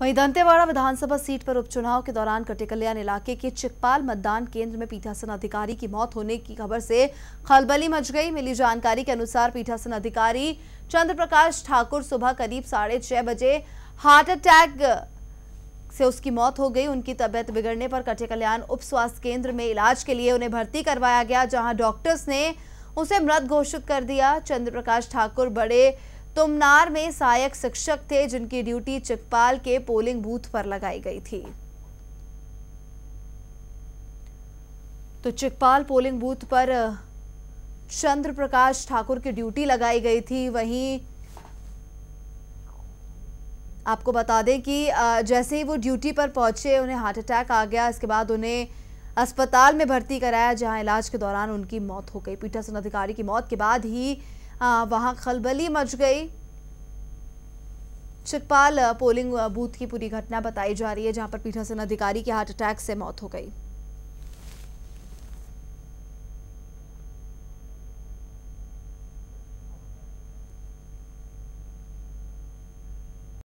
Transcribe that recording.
वहीं दंतेवाड़ा विधानसभा सीट पर उपचुनाव के दौरान कटेकल्याण इलाके के चिकपाल मतदान केंद्र में पीठासन अधिकारी की मौत होने की खबर से खलबली मच गई मिली जानकारी के अनुसार पीठासन अधिकारी चंद्र प्रकाश ठाकुर सुबह करीब साढ़े छह बजे हार्ट अटैक से उसकी मौत हो गई उनकी तबियत बिगड़ने पर कटे कल्याण उप स्वास्थ्य केंद्र में इलाज के लिए उन्हें भर्ती करवाया गया जहां डॉक्टर्स ने उसे मृत घोषित कर दिया चंद्रप्रकाश ठाकुर बड़े तुमनार में सहायक शिक्षक थे जिनकी ड्यूटी चिकपाल के पोलिंग बूथ पर लगाई गई थी तो चिकपाल पोलिंग बूथ पर चंद्र प्रकाश ठाकुर की ड्यूटी लगाई गई थी वहीं आपको बता दें कि जैसे ही वो ड्यूटी पर पहुंचे उन्हें हार्ट अटैक आ गया इसके बाद उन्हें अस्पताल में भर्ती कराया जहां इलाज के दौरान उनकी मौत हो गई पीठासन अधिकारी की मौत के बाद ही वहां खलबली मच गई चिकपाल पोलिंग बूथ की पूरी घटना बताई जा रही है जहां पर पीठासन अधिकारी की हार्ट अटैक से मौत हो गई